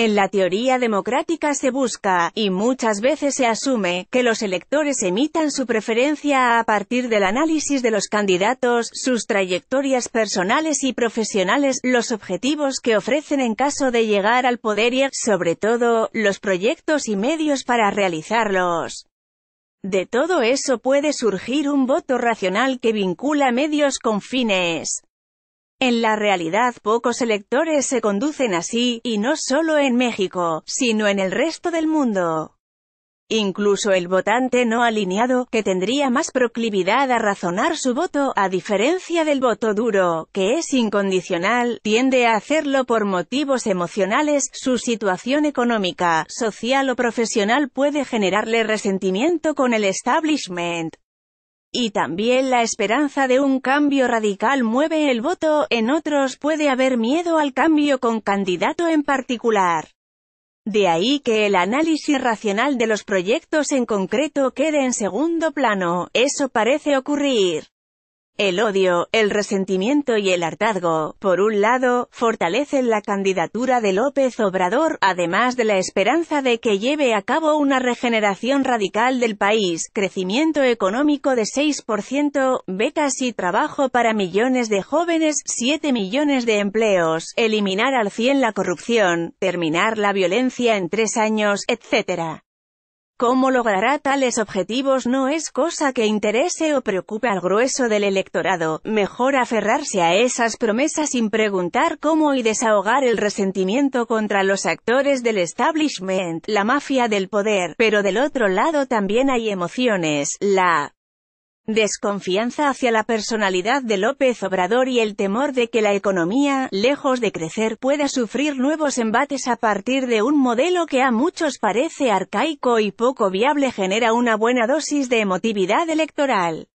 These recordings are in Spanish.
En la teoría democrática se busca, y muchas veces se asume, que los electores emitan su preferencia a partir del análisis de los candidatos, sus trayectorias personales y profesionales, los objetivos que ofrecen en caso de llegar al poder y, sobre todo, los proyectos y medios para realizarlos. De todo eso puede surgir un voto racional que vincula medios con fines. En la realidad pocos electores se conducen así, y no solo en México, sino en el resto del mundo. Incluso el votante no alineado, que tendría más proclividad a razonar su voto, a diferencia del voto duro, que es incondicional, tiende a hacerlo por motivos emocionales, su situación económica, social o profesional puede generarle resentimiento con el establishment. Y también la esperanza de un cambio radical mueve el voto, en otros puede haber miedo al cambio con candidato en particular. De ahí que el análisis racional de los proyectos en concreto quede en segundo plano, eso parece ocurrir. El odio, el resentimiento y el hartazgo, por un lado, fortalecen la candidatura de López Obrador, además de la esperanza de que lleve a cabo una regeneración radical del país, crecimiento económico de 6%, becas y trabajo para millones de jóvenes, 7 millones de empleos, eliminar al 100 la corrupción, terminar la violencia en tres años, etc. Cómo logrará tales objetivos no es cosa que interese o preocupe al grueso del electorado, mejor aferrarse a esas promesas sin preguntar cómo y desahogar el resentimiento contra los actores del establishment, la mafia del poder, pero del otro lado también hay emociones, la Desconfianza hacia la personalidad de López Obrador y el temor de que la economía, lejos de crecer, pueda sufrir nuevos embates a partir de un modelo que a muchos parece arcaico y poco viable genera una buena dosis de emotividad electoral.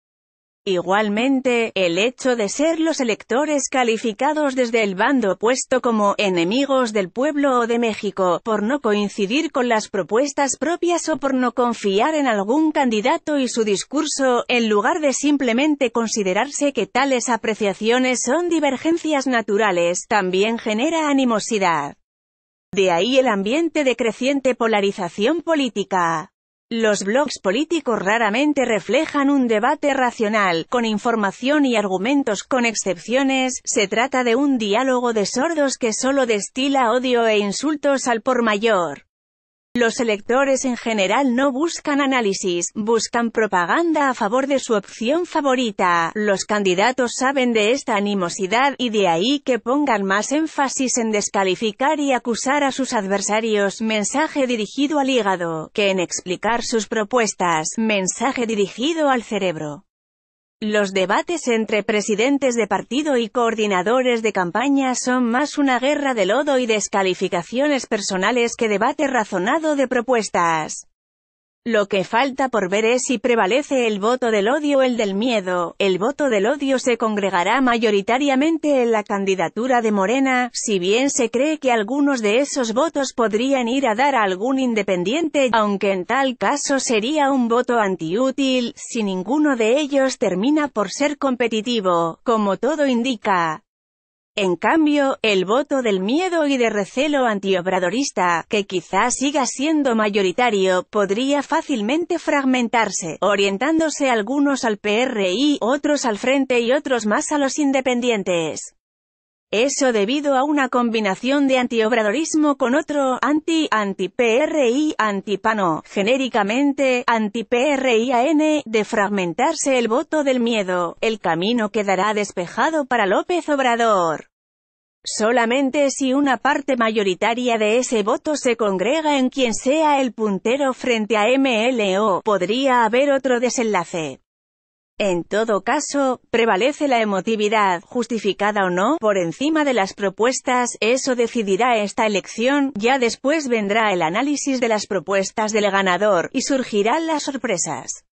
Igualmente, el hecho de ser los electores calificados desde el bando opuesto como «enemigos del pueblo o de México», por no coincidir con las propuestas propias o por no confiar en algún candidato y su discurso, en lugar de simplemente considerarse que tales apreciaciones son divergencias naturales, también genera animosidad. De ahí el ambiente de creciente polarización política. Los blogs políticos raramente reflejan un debate racional, con información y argumentos con excepciones, se trata de un diálogo de sordos que solo destila odio e insultos al por mayor. Los electores en general no buscan análisis, buscan propaganda a favor de su opción favorita. Los candidatos saben de esta animosidad, y de ahí que pongan más énfasis en descalificar y acusar a sus adversarios, mensaje dirigido al hígado, que en explicar sus propuestas, mensaje dirigido al cerebro. Los debates entre presidentes de partido y coordinadores de campaña son más una guerra de lodo y descalificaciones personales que debate razonado de propuestas. Lo que falta por ver es si prevalece el voto del odio o el del miedo. El voto del odio se congregará mayoritariamente en la candidatura de Morena, si bien se cree que algunos de esos votos podrían ir a dar a algún independiente, aunque en tal caso sería un voto antiútil, si ninguno de ellos termina por ser competitivo, como todo indica. En cambio, el voto del miedo y de recelo antiobradorista, que quizás siga siendo mayoritario, podría fácilmente fragmentarse, orientándose algunos al PRI, otros al frente y otros más a los independientes. Eso debido a una combinación de antiobradorismo con otro, anti, anti-PRI, antipano, genéricamente, anti-PRIAN, de fragmentarse el voto del miedo, el camino quedará despejado para López Obrador. Solamente si una parte mayoritaria de ese voto se congrega en quien sea el puntero frente a MLO, podría haber otro desenlace. En todo caso, prevalece la emotividad, justificada o no, por encima de las propuestas, eso decidirá esta elección, ya después vendrá el análisis de las propuestas del ganador, y surgirán las sorpresas.